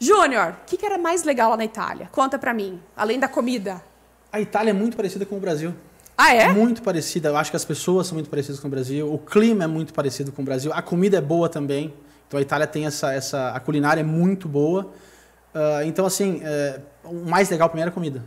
Júnior, o que, que, era mais legal lá na Itália? Conta pra mim, além da comida. A Itália é muito parecida com o Brasil. Ah, é? Muito parecida. Eu acho que as pessoas são muito parecidas com o Brasil, o clima é muito parecido com o Brasil, a comida é boa também. Então a Itália tem essa. essa a culinária é muito boa. Uh, então, assim, uh, o mais legal primeiro é a comida.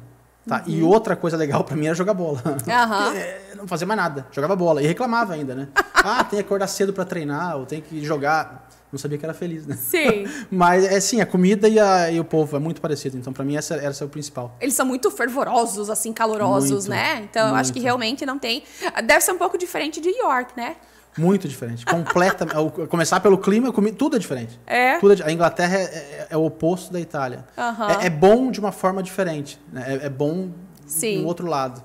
Tá? Uhum. E outra coisa legal para mim era jogar bola. Uhum. não fazia mais nada. Jogava bola e reclamava ainda, né? ah, tem que acordar cedo para treinar, ou tem que jogar. Não sabia que era feliz, né? Sim. Mas, é sim, a comida e, a, e, o povo é muito parecido. Então, para mim, essa, essa é o principal. Eles são muito fervorosos, assim, calorosos, muito, né? Então, muito. eu acho que realmente não tem... Deve ser um pouco diferente de York, né? Muito diferente. completamente é começar pelo clima, comi, tudo é diferente. É. Tudo é, a Inglaterra é, é, é, o oposto da Itália. Uhum. É, bom de uma forma diferente. Né? É, é bom Sim. outro lado.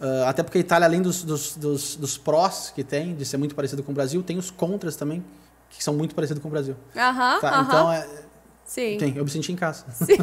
Uh, até porque a Itália, além dos, dos, dos, dos prós que tem, de ser muito parecido com o Brasil, tem os contras também, que são muito parecidos com o Brasil. Uhum, tá? uhum. Então, é, Sim. Tem, eu me senti em casa. Sim.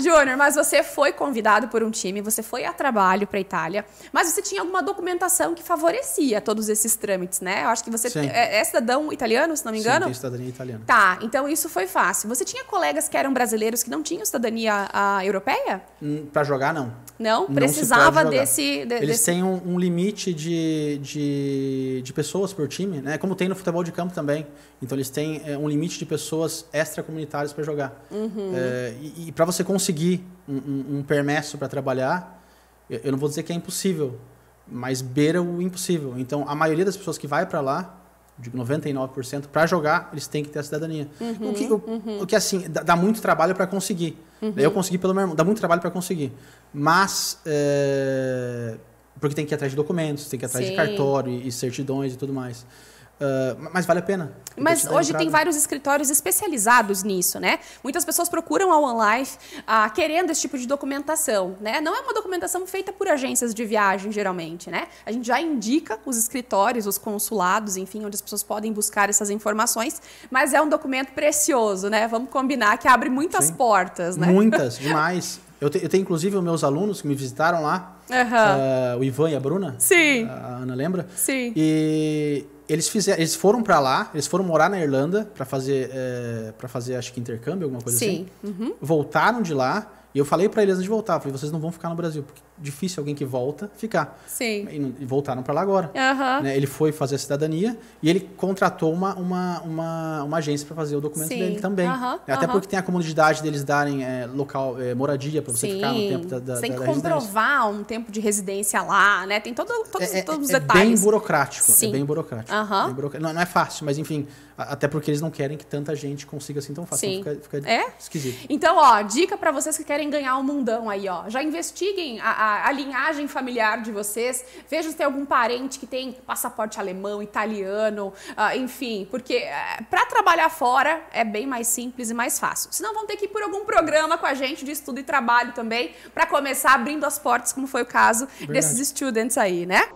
Júnior, mas você foi convidado por um time, você foi a trabalho para a Itália, mas você tinha alguma documentação que favorecia todos esses trâmites, né? Eu acho que você é, é, cidadão italiano, se não me engano? Sim, tenho cidadania italiana. Tá, então isso foi fácil. Você tinha colegas que eram brasileiros que não tinham cidadania a, ah, europeia? Hum, para jogar, não. Não, não precisava desse, de, Eles têm um, um limite de, de, de, pessoas por time, né? Como tem no futebol de campo também. Então eles têm é, um limite de pessoas extracomunitárias para jogar. Uhum. É, e, e para você conseguir um, um, um permesso para trabalhar, eu, eu não vou dizer que é impossível, mas beira o impossível. Então a maioria das pessoas que vai para lá digo 99%, para jogar, eles têm que ter a cidadania. Uhum, o, que, o, uhum. o, que, assim, dá, dá muito trabalho para conseguir. Uhum. Eu consegui pelo meu irmão, dá muito trabalho para conseguir. Mas, é, porque tem que ir atrás de documentos, tem que ir atrás Sim. de cartório e, e certidões e tudo mais. Uh, mas vale a pena. Então, mas hoje tem vários escritórios especializados nisso, né? Muitas pessoas procuram a One Life uh, querendo esse tipo de documentação, né? Não é uma documentação feita por agências de viagem, geralmente, né? A gente já indica os escritórios, os consulados, enfim, onde as pessoas podem buscar essas informações, mas é um documento precioso, né? Vamos combinar que abre muitas Sim. portas, né? Muitas, demais. eu, te, eu tenho, inclusive, meus alunos que me visitaram lá, Uhum. Uh, o Ivan e a Bruna. Sim. A Ana lembra? Sim. E eles fizeram, eles foram para lá, eles foram morar na Irlanda para fazer, é, para fazer acho que intercâmbio, alguma coisa Sim. assim. Sim. Uhum. Voltaram de lá. E eu falei para eles antes de voltar, falei, vocês não vão ficar no Brasil, porque é difícil alguém que volta ficar. Sim. E, e voltaram para lá agora. Uhum. Né? Ele foi fazer a cidadania e ele contratou uma, uma, uma, uma agência para fazer o documento Sim. dele também. Uhum. Até uhum. porque tem a comodidade deles darem é, local, é, moradia para você Sim. ficar no tempo da, da Sem da, da comprovar um tempo tempo de residência lá, né? Tem todo, todos, é, é todos os é detalhes. Bem burocrático, é Sim. É bem burocrático. Uhum. Bem burocrático. Não, não, é fácil, mas enfim, até porque eles não querem que tanta gente consiga assim tão fácil. Sim. Então fica, fica é? esquisito. Então, ó, dica para vocês que querem ganhar o um mundão aí, ó. Já investiguem a, a, a linhagem familiar de vocês. Vejam se tem algum parente que tem passaporte alemão, italiano, uh, enfim, porque uh, eh, para trabalhar fora é bem mais simples e mais fácil. Senão vão ter que ir por algum programa com a gente de estudo e trabalho também, para começar abrindo as portas, como foi foi o caso Verdade. desses students aí, né?